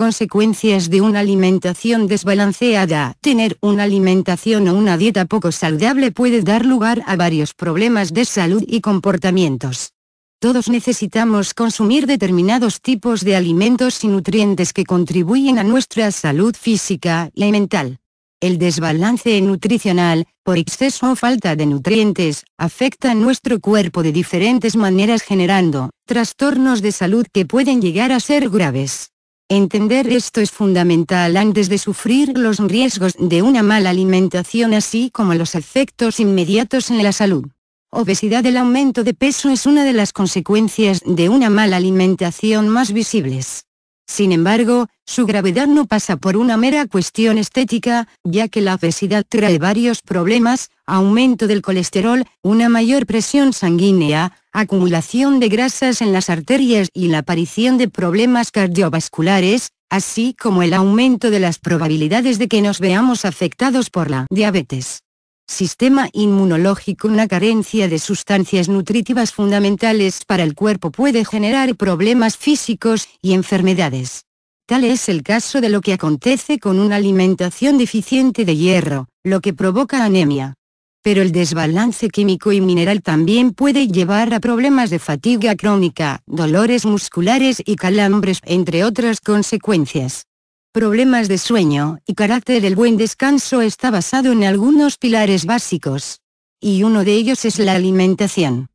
consecuencias de una alimentación desbalanceada. Tener una alimentación o una dieta poco saludable puede dar lugar a varios problemas de salud y comportamientos. Todos necesitamos consumir determinados tipos de alimentos y nutrientes que contribuyen a nuestra salud física y mental. El desbalance nutricional, por exceso o falta de nutrientes, afecta a nuestro cuerpo de diferentes maneras generando trastornos de salud que pueden llegar a ser graves. Entender esto es fundamental antes de sufrir los riesgos de una mala alimentación así como los efectos inmediatos en la salud. Obesidad El aumento de peso es una de las consecuencias de una mala alimentación más visibles. Sin embargo, su gravedad no pasa por una mera cuestión estética, ya que la obesidad trae varios problemas, aumento del colesterol, una mayor presión sanguínea, acumulación de grasas en las arterias y la aparición de problemas cardiovasculares, así como el aumento de las probabilidades de que nos veamos afectados por la diabetes sistema inmunológico Una carencia de sustancias nutritivas fundamentales para el cuerpo puede generar problemas físicos y enfermedades. Tal es el caso de lo que acontece con una alimentación deficiente de hierro, lo que provoca anemia. Pero el desbalance químico y mineral también puede llevar a problemas de fatiga crónica, dolores musculares y calambres, entre otras consecuencias problemas de sueño y carácter. El buen descanso está basado en algunos pilares básicos. Y uno de ellos es la alimentación.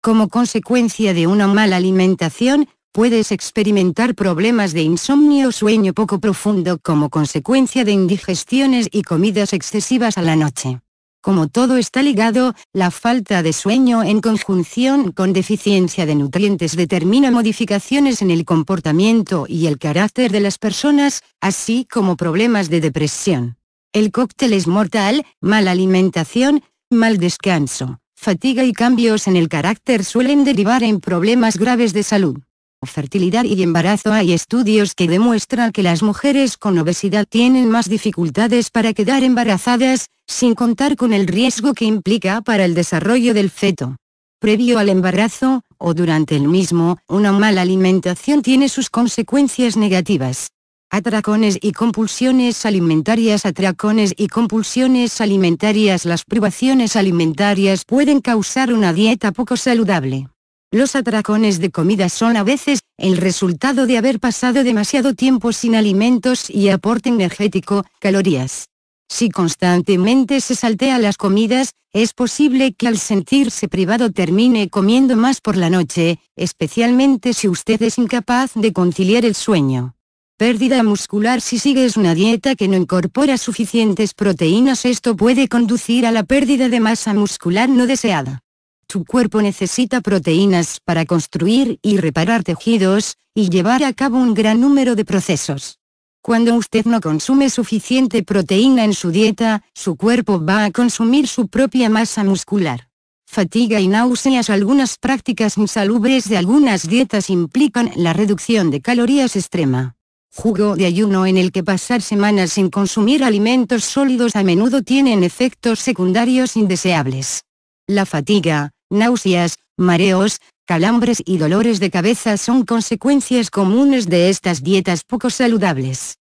Como consecuencia de una mala alimentación, puedes experimentar problemas de insomnio o sueño poco profundo como consecuencia de indigestiones y comidas excesivas a la noche. Como todo está ligado, la falta de sueño en conjunción con deficiencia de nutrientes determina modificaciones en el comportamiento y el carácter de las personas, así como problemas de depresión. El cóctel es mortal, mala alimentación, mal descanso, fatiga y cambios en el carácter suelen derivar en problemas graves de salud fertilidad y embarazo hay estudios que demuestran que las mujeres con obesidad tienen más dificultades para quedar embarazadas, sin contar con el riesgo que implica para el desarrollo del feto. Previo al embarazo, o durante el mismo, una mala alimentación tiene sus consecuencias negativas. Atracones y compulsiones alimentarias Atracones y compulsiones alimentarias Las privaciones alimentarias pueden causar una dieta poco saludable. Los atracones de comida son a veces, el resultado de haber pasado demasiado tiempo sin alimentos y aporte energético, calorías. Si constantemente se saltea las comidas, es posible que al sentirse privado termine comiendo más por la noche, especialmente si usted es incapaz de conciliar el sueño. Pérdida muscular Si sigues una dieta que no incorpora suficientes proteínas esto puede conducir a la pérdida de masa muscular no deseada. Su cuerpo necesita proteínas para construir y reparar tejidos, y llevar a cabo un gran número de procesos. Cuando usted no consume suficiente proteína en su dieta, su cuerpo va a consumir su propia masa muscular. Fatiga y náuseas Algunas prácticas insalubres de algunas dietas implican la reducción de calorías extrema. Jugo de ayuno en el que pasar semanas sin consumir alimentos sólidos a menudo tienen efectos secundarios indeseables. La fatiga, náuseas, mareos, calambres y dolores de cabeza son consecuencias comunes de estas dietas poco saludables.